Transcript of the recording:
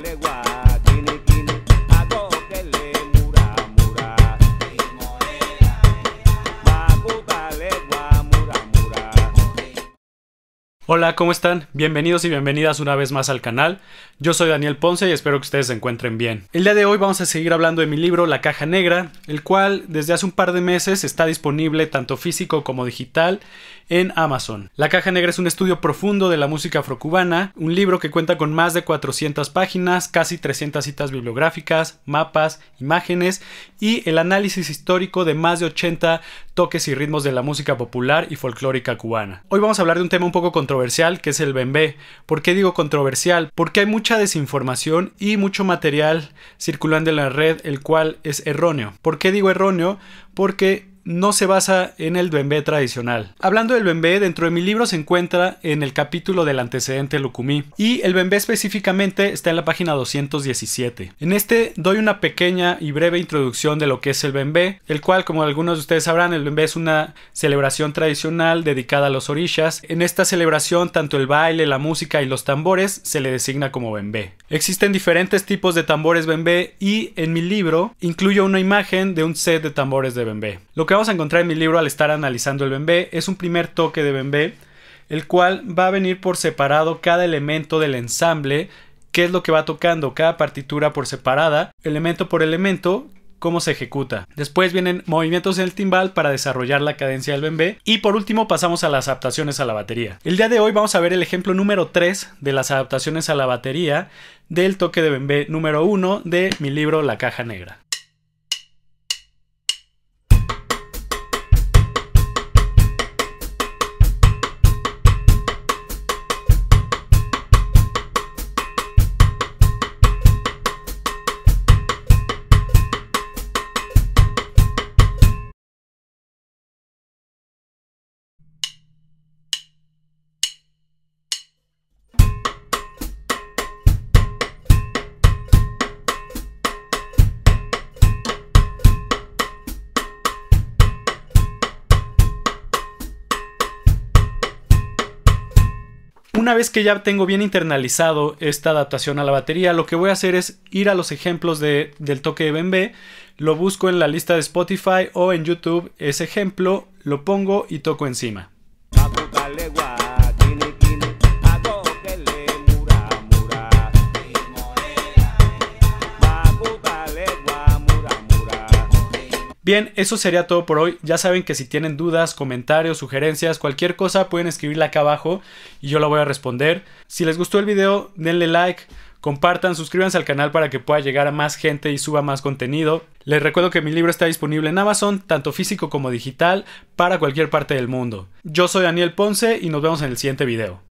legua. Hola, ¿cómo están? Bienvenidos y bienvenidas una vez más al canal. Yo soy Daniel Ponce y espero que ustedes se encuentren bien. El día de hoy vamos a seguir hablando de mi libro La Caja Negra, el cual desde hace un par de meses está disponible tanto físico como digital en Amazon. La Caja Negra es un estudio profundo de la música afrocubana, un libro que cuenta con más de 400 páginas, casi 300 citas bibliográficas, mapas, imágenes y el análisis histórico de más de 80 toques y ritmos de la música popular y folclórica cubana. Hoy vamos a hablar de un tema un poco controversial que es el Bembé. ¿Por qué digo controversial? Porque hay mucha desinformación y mucho material circulando en la red el cual es erróneo. ¿Por qué digo erróneo? Porque no se basa en el bembé tradicional. Hablando del bembé, dentro de mi libro se encuentra en el capítulo del antecedente Lukumí y el bembé específicamente está en la página 217. En este doy una pequeña y breve introducción de lo que es el bembé, el cual como algunos de ustedes sabrán, el bembé es una celebración tradicional dedicada a los orillas. En esta celebración tanto el baile, la música y los tambores se le designa como bembé. Existen diferentes tipos de tambores bembé y en mi libro incluyo una imagen de un set de tambores de bembé vamos a encontrar en mi libro al estar analizando el bembé es un primer toque de bembé, el cual va a venir por separado cada elemento del ensamble, qué es lo que va tocando cada partitura por separada, elemento por elemento, cómo se ejecuta. Después vienen movimientos en el timbal para desarrollar la cadencia del bembé y por último pasamos a las adaptaciones a la batería. El día de hoy vamos a ver el ejemplo número 3 de las adaptaciones a la batería del toque de bembé número 1 de mi libro La Caja Negra. Una vez que ya tengo bien internalizado esta adaptación a la batería, lo que voy a hacer es ir a los ejemplos del toque de lo busco en la lista de Spotify o en YouTube ese ejemplo, lo pongo y toco encima. Bien, eso sería todo por hoy. Ya saben que si tienen dudas, comentarios, sugerencias, cualquier cosa, pueden escribirla acá abajo y yo la voy a responder. Si les gustó el video, denle like, compartan, suscríbanse al canal para que pueda llegar a más gente y suba más contenido. Les recuerdo que mi libro está disponible en Amazon, tanto físico como digital, para cualquier parte del mundo. Yo soy Daniel Ponce y nos vemos en el siguiente video.